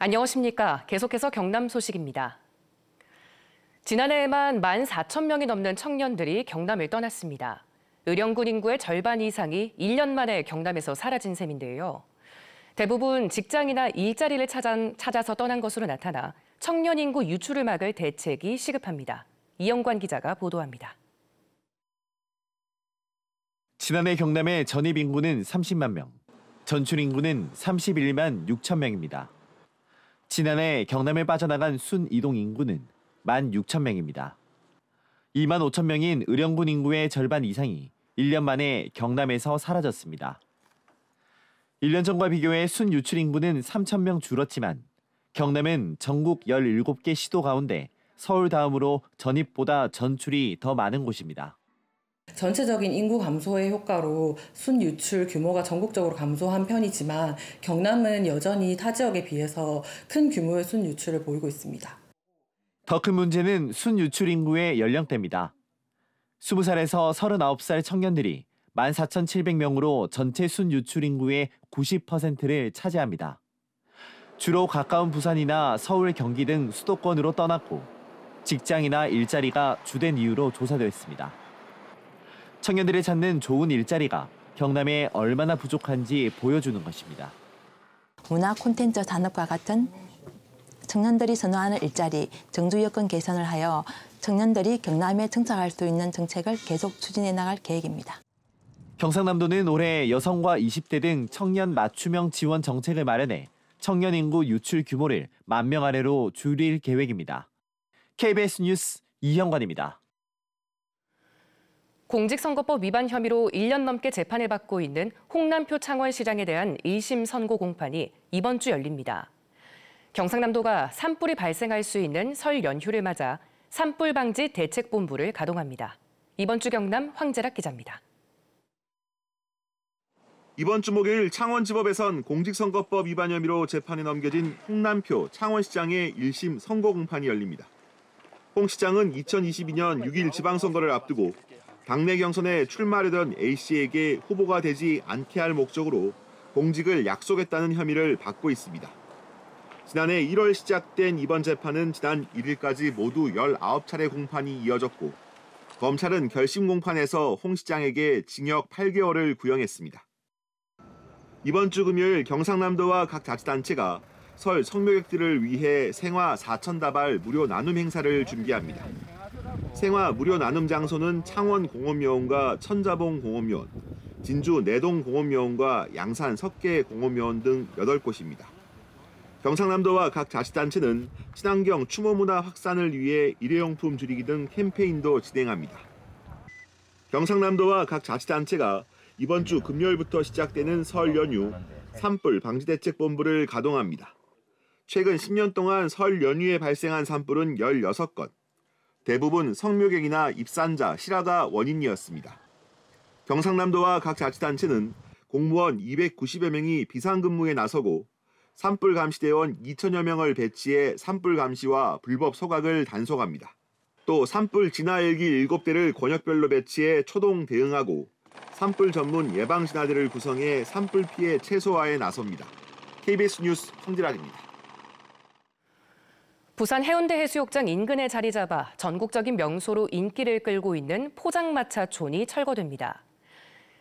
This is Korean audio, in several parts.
안녕하십니까. 계속해서 경남 소식입니다. 지난해에만 1만 4천 명이 넘는 청년들이 경남을 떠났습니다. 의령군 인구의 절반 이상이 1년 만에 경남에서 사라진 셈인데요. 대부분 직장이나 일자리를 찾아서 떠난 것으로 나타나 청년 인구 유출을 막을 대책이 시급합니다. 이영관 기자가 보도합니다. 지난해 경남의 전입 인구는 30만 명, 전출 인구는 31만 6천 명입니다. 지난해 경남에 빠져나간 순 이동 인구는 1만 6천 명입니다. 2만 5천 명인 의령군 인구의 절반 이상이 1년 만에 경남에서 사라졌습니다. 1년 전과 비교해 순 유출 인구는 3천 명 줄었지만 경남은 전국 17개 시도 가운데 서울 다음으로 전입보다 전출이 더 많은 곳입니다. 전체적인 인구 감소의 효과로 순유출 규모가 전국적으로 감소한 편이지만 경남은 여전히 타 지역에 비해서 큰 규모의 순유출을 보이고 있습니다. 더 큰 문제는 순유출 인구의 연령대입니다. 20살에서 39살 청년들이 14,700명으로 전체 순유출 인구의 90%를 차지합니다. 주로 가까운 부산이나 서울, 경기 등 수도권으로 떠났고 직장이나 일자리가 주된 이유로 조사되었습니다 청년들이 찾는 좋은 일자리가 경남에 얼마나 부족한지 보여주는 것입니다. 문화 콘텐츠 산업과 같은 청년들이 선호하는 일자리, 정주 여건 개선을 하여 청년들이 경남에 정착할 수 있는 정책을 계속 추진해 나갈 계획입니다. 경상남도는 올해 여성과 20대 등 청년 맞춤형 지원 정책을 마련해 청년 인구 유출 규모를 만 명 아래로 줄일 계획입니다. KBS 뉴스 이현관입니다 공직선거법 위반 혐의로 1년 넘게 재판을 받고 있는 홍남표 창원시장에 대한 1심 선고 공판이 이번 주 열립니다. 경상남도가 산불이 발생할 수 있는 설 연휴를 맞아 산불 방지 대책본부를 가동합니다. 이번 주 경남 황재락 기자입니다. 이번 주 목요일 창원지법에선 공직선거법 위반 혐의로 재판에 넘겨진 홍남표 창원시장의 1심 선고 공판이 열립니다. 홍 시장은 2022년 6일 지방선거를 앞두고 당내 경선에 출마하려던 A씨에게 후보가 되지 않게 할 목적으로 공직을 약속했다는 혐의를 받고 있습니다. 지난해 1월 시작된 이번 재판은 지난 1일까지 모두 19차례 공판이 이어졌고 검찰은 결심 공판에서 홍 시장에게 징역 8개월을 구형했습니다. 이번 주 금요일 경상남도와 각 자치단체가 설 성묘객들을 위해 생화 4천 다발 무료 나눔 행사를 준비합니다. 생화 무료 나눔 장소는 창원 공업묘원과 천자봉 공업묘원 진주 내동 공업묘원과 양산 석계 공업묘원등 8곳입니다. 경상남도와 각 자치단체는 친환경 추모문화 확산을 위해 일회용품 줄이기 등 캠페인도 진행합니다. 경상남도와 각 자치단체가 이번 주 금요일부터 시작되는 설 연휴 산불 방지대책본부를 가동합니다. 최근 10년 동안 설 연휴에 발생한 산불은 16건, 대부분 성묘객이나 입산자, 실화가 원인이었습니다. 경상남도와 각 자치단체는 공무원 290여 명이 비상근무에 나서고 산불 감시대원 2천여 명을 배치해 산불 감시와 불법 소각을 단속합니다. 또 산불 진화일기 7대를 권역별로 배치해 초동 대응하고 산불 전문 예방 진화대를 구성해 산불 피해 최소화에 나섭니다. KBS 뉴스 황지락입니다. 부산 해운대 해수욕장 인근에 자리 잡아 전국적인 명소로 인기를 끌고 있는 포장마차 촌이 철거됩니다.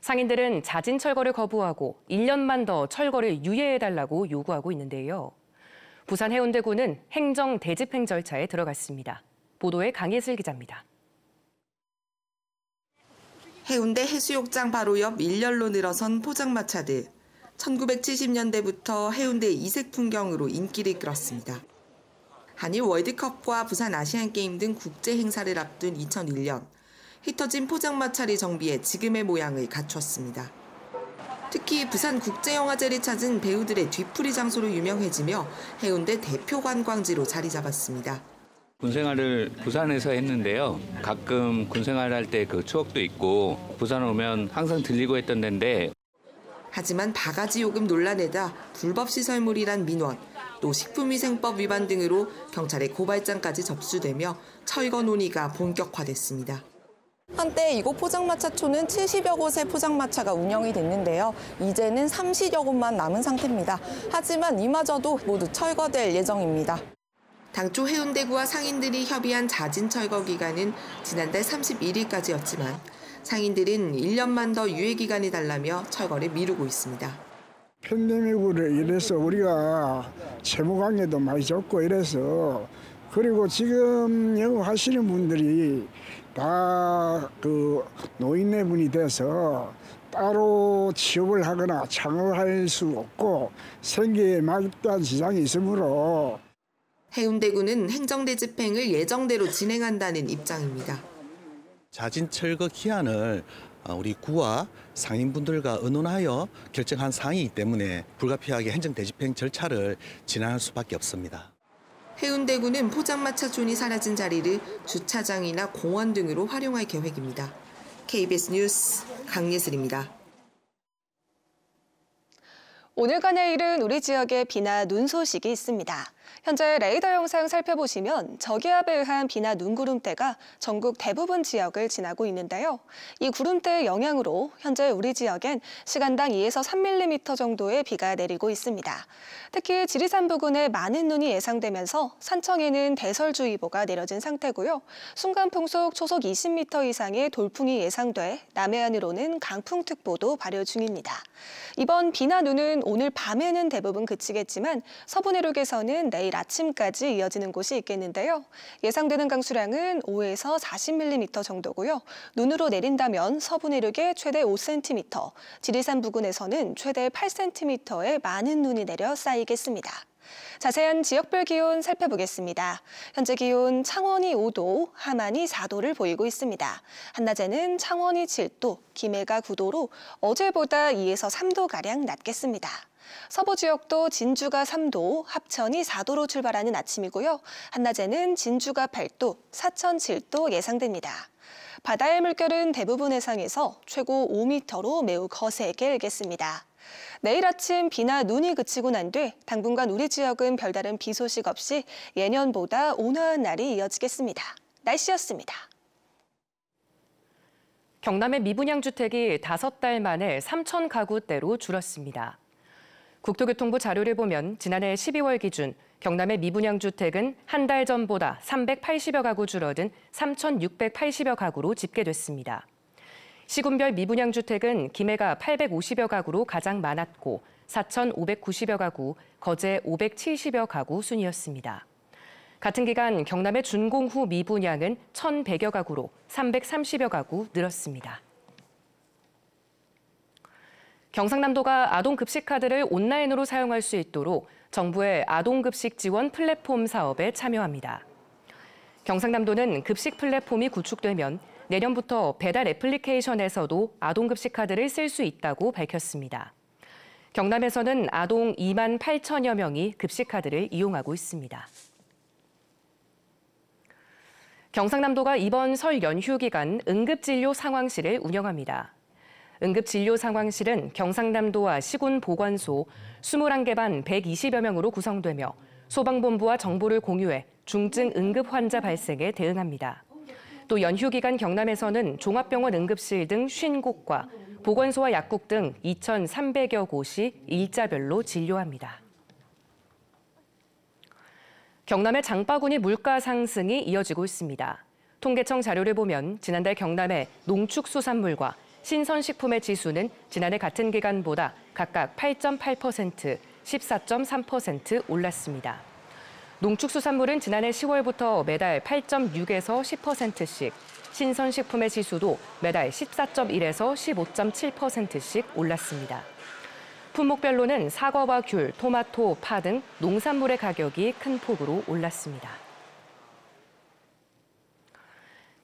상인들은 자진 철거를 거부하고 1년만 더 철거를 유예해달라고 요구하고 있는데요. 부산 해운대구는 행정 대집행 절차에 들어갔습니다. 보도에 강예슬 기자입니다. 해운대 해수욕장 바로 옆 일렬로 늘어선 포장마차들. 1970년대부터 해운대 이색 풍경으로 인기를 끌었습니다. 한일 월드컵과 부산 아시안게임 등 국제 행사를 앞둔 2001년 흩어진 포장마차리 정비해 지금의 모양을 갖췄습니다. 특히 부산 국제영화제를 찾은 배우들의 뒤풀이 장소로 유명해지며 해운대 대표 관광지로 자리 잡았습니다. 군생활을 부산에서 했는데요. 가끔 군생활 할 때 그 추억도 있고 부산 오면 항상 들리고 했던 데인데 하지만 바가지 요금 논란에다 불법 시설물이란 민원, 또 식품위생법 위반 등으로 경찰에 고발장까지 접수되며 철거 논의가 본격화됐습니다. 한때 이곳 포장마차촌은 70여 곳의 포장마차가 운영이 됐는데요. 이제는 30여 곳만 남은 상태입니다. 하지만 이마저도 모두 철거될 예정입니다. 당초 해운대구와 상인들이 협의한 자진 철거 기간은 지난달 31일까지였지만 상인들은 1년만 더 유예 기간이 달라며 철거를 미루고 있습니다. 팬데믹으로 이래서 우리가 채무 관계도 많이 좁고 이래서 그리고 지금 영업 하시는 분들이 다 그 노인네 분이 돼서 따로 취업을 하거나 창업할 수 없고 생계에 막대한 지장이 있으므로 해운대구는 행정대 집행을 예정대로 진행한다는 입장입니다. 자진 철거 기한을 아, 우리 구와 상인분들과 의논하여 결정한 사항이기 때문에 불가피하게 행정대집행 절차를 진행할 수밖에 없습니다. 해운대구는 포장마차 존이 사라진 자리를 주차장이나 공원 등으로 활용할 계획입니다. KBS 뉴스 강예슬입니다. 오늘과 내일은 우리 지역에 비나 눈 소식이 있습니다. 현재 레이더 영상 살펴보시면 저기압에 의한 비나 눈 구름대가 전국 대부분 지역을 지나고 있는데요. 이 구름대의 영향으로 현재 우리 지역엔 시간당 2에서 3mm 정도의 비가 내리고 있습니다. 특히 지리산 부근에 많은 눈이 예상되면서 산청에는 대설주의보가 내려진 상태고요. 순간풍속 초속 20m 이상의 돌풍이 예상돼 남해안으로는 강풍특보도 발효 중입니다. 이번 비나 눈은 오늘 밤에는 대부분 그치겠지만 서부 내륙에서는 내일 아침까지 이어지는 곳이 있겠는데요. 예상되는 강수량은 5에서 40mm 정도고요. 눈으로 내린다면 서부 내륙에 최대 5cm, 지리산 부근에서는 최대 8cm의 많은 눈이 내려 쌓이겠습니다. 자세한 지역별 기온 살펴보겠습니다. 현재 기온 창원이 5도, 하만이 4도를 보이고 있습니다. 한낮에는 창원이 7도, 김해가 9도로 어제보다 2에서 3도가량 낮겠습니다. 서부 지역도 진주가 3도, 합천이 4도로 출발하는 아침이고요. 한낮에는 진주가 8도, 사천 7도 예상됩니다. 바다의 물결은 대부분 해상에서 최고 5m로 매우 거세게 일겠습니다. 내일 아침 비나 눈이 그치고 난 뒤 당분간 우리 지역은 별다른 비 소식 없이 예년보다 온화한 날이 이어지겠습니다. 날씨였습니다. 경남의 미분양 주택이 다달 만에 3천 가구대로 줄었습니다. 국토교통부 자료를 보면 지난해 12월 기준 경남의 미분양 주택은 한 달 전보다 380여 가구 줄어든 3,680여 가구로 집계됐습니다. 시군별 미분양 주택은 김해가 850여 가구로 가장 많았고 4,590여 가구, 거제 570여 가구 순이었습니다. 같은 기간 경남의 준공 후 미분양은 1,100여 가구로 330여 가구 늘었습니다. 경상남도가 아동급식 카드를 온라인으로 사용할 수 있도록 정부의 아동급식 지원 플랫폼 사업에 참여합니다. 경상남도는 급식 플랫폼이 구축되면 내년부터 배달 애플리케이션에서도 아동급식 카드를 쓸 수 있다고 밝혔습니다. 경남에서는 아동 2만 8천여 명이 급식 카드를 이용하고 있습니다. 경상남도가 이번 설 연휴 기간 응급진료 상황실을 운영합니다. 응급진료 상황실은 경상남도와 시군 보건소 21개 반 120여 명으로 구성되며 소방본부와 정보를 공유해 중증 응급 환자 발생에 대응합니다. 또 연휴 기간 경남에서는 종합병원 응급실 등 50곳과 보건소와 약국 등 2,300여 곳이 일자별로 진료합니다. 경남의 장바구니 물가 상승이 이어지고 있습니다. 통계청 자료를 보면 지난달 경남의 농축수산물과 신선식품의 지수는 지난해 같은 기간보다 각각 8.8%, 14.3% 올랐습니다. 농축수산물은 지난해 10월부터 매달 8.6에서 10%씩, 신선식품의 지수도 매달 14.1에서 15.7%씩 올랐습니다. 품목별로는 사과와 귤, 토마토, 파 등 농산물의 가격이 큰 폭으로 올랐습니다.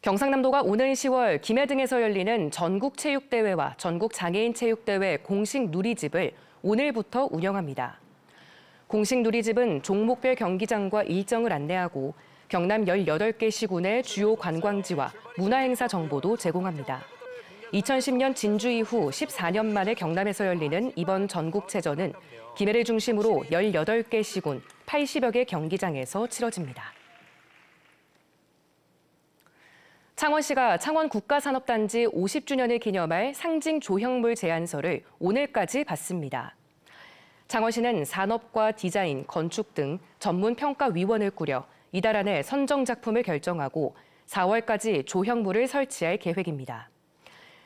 경상남도가 오는 10월 김해 등에서 열리는 전국체육대회와 전국장애인체육대회 공식 누리집을 오늘부터 운영합니다. 공식 누리집은 종목별 경기장과 일정을 안내하고 경남 18개 시군의 주요 관광지와 문화행사 정보도 제공합니다. 2010년 진주 이후 14년 만에 경남에서 열리는 이번 전국체전은 김해를 중심으로 18개 시군 80여 개 경기장에서 치러집니다. 창원시가 창원 국가산업단지 50주년을 기념할 상징 조형물 제안서를 오늘까지 받습니다. 창원시는 산업과 디자인, 건축 등 전문 평가위원을 꾸려 이달 안에 선정 작품을 결정하고 4월까지 조형물을 설치할 계획입니다.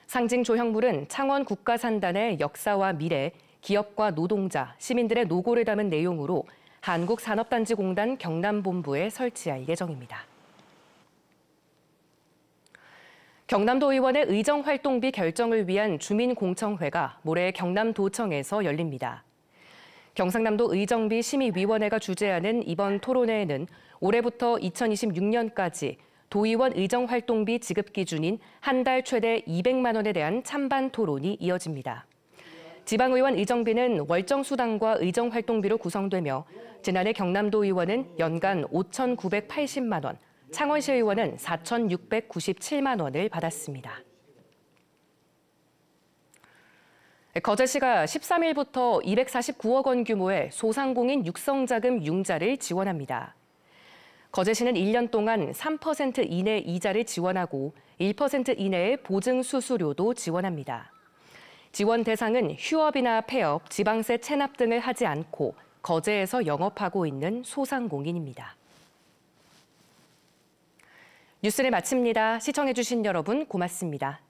상징 조형물은 창원 국가산단의 역사와 미래, 기업과 노동자, 시민들의 노고를 담은 내용으로 한국산업단지공단 경남본부에 설치할 예정입니다. 경남도 의원의 의정활동비 결정을 위한 주민공청회가 모레 경남도청에서 열립니다. 경상남도 의정비 심의위원회가 주재하는 이번 토론회에는 올해부터 2026년까지 도의원 의정활동비 지급 기준인 한 달 최대 200만 원에 대한 찬반 토론이 이어집니다. 지방의원 의정비는 월정수당과 의정활동비로 구성되며 지난해 경남도 의원은 연간 5,980만 원, 창원시 의원은 4,697만 원을 받았습니다. 거제시가 13일부터 249억 원 규모의 소상공인 육성자금 융자를 지원합니다. 거제시는 1년 동안 3% 이내 이자를 지원하고 1% 이내의 보증 수수료도 지원합니다. 지원 대상은 휴업이나 폐업, 지방세 체납 등을 하지 않고 거제에서 영업하고 있는 소상공인입니다. 뉴스를 마칩니다. 시청해주신 여러분 고맙습니다.